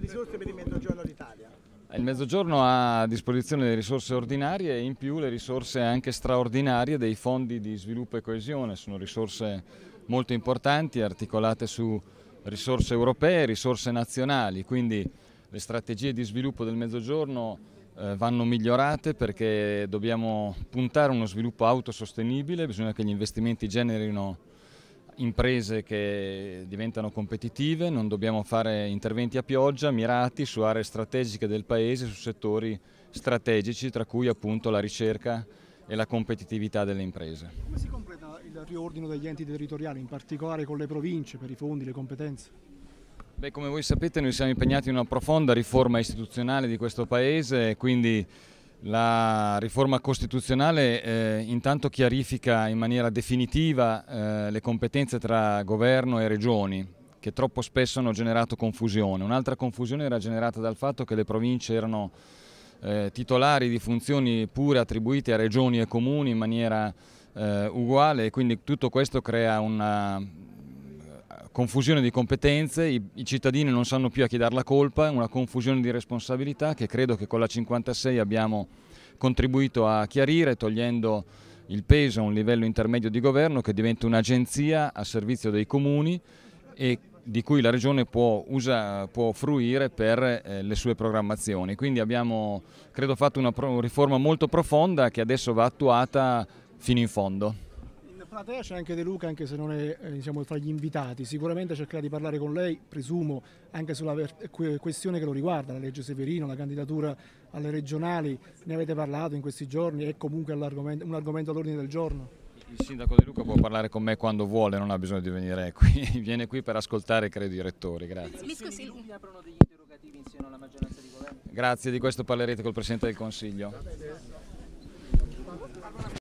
risorse per il Mezzogiorno d'Italia? Il Mezzogiorno ha a disposizione le risorse ordinarie e in più le risorse anche straordinarie dei fondi di sviluppo e coesione, sono risorse molto importanti articolate su risorse europee e risorse nazionali, quindi le strategie di sviluppo del Mezzogiorno eh, vanno migliorate perché dobbiamo puntare a uno sviluppo autosostenibile, bisogna che gli investimenti generino imprese che diventano competitive, non dobbiamo fare interventi a pioggia mirati su aree strategiche del Paese, su settori strategici tra cui appunto la ricerca e la competitività delle imprese. Come si completa il riordino degli enti territoriali, in particolare con le province per i fondi, le competenze? Beh, come voi sapete noi siamo impegnati in una profonda riforma istituzionale di questo Paese, e quindi la riforma costituzionale eh, intanto chiarifica in maniera definitiva eh, le competenze tra governo e regioni che troppo spesso hanno generato confusione. Un'altra confusione era generata dal fatto che le province erano eh, titolari di funzioni pure attribuite a regioni e comuni in maniera eh, uguale e quindi tutto questo crea una confusione di competenze, i, i, cittadini non sanno più a chi dare la colpa, una confusione di responsabilità che credo che con la 56 abbiamo contribuito a chiarire togliendo il peso a un livello intermedio di governo che diventa un'agenzia a servizio dei comuni e di cui la Regione può, usa, può fruire per eh, le sue programmazioni. Quindi abbiamo, credo, fatto una, una riforma molto profonda che adesso va attuata fino in fondo platea c'è anche De Luca, anche se non è eh, diciamo, fra gli invitati. Sicuramente cercherà di parlare con lei, presumo, anche sulla questione che lo riguarda, la legge Severino, la candidatura alle regionali. Ne avete parlato in questi giorni? È comunque un argomento all'ordine del giorno? Il sindaco De Luca può parlare con me quando vuole, non ha bisogno di venire qui. Viene qui per ascoltare, credo, i rettori. Grazie. Mi scusi. Lupi aprono degli interrogativi insieme alla maggioranza di governo. Grazie, di questo parlerete col Presidente del Consiglio.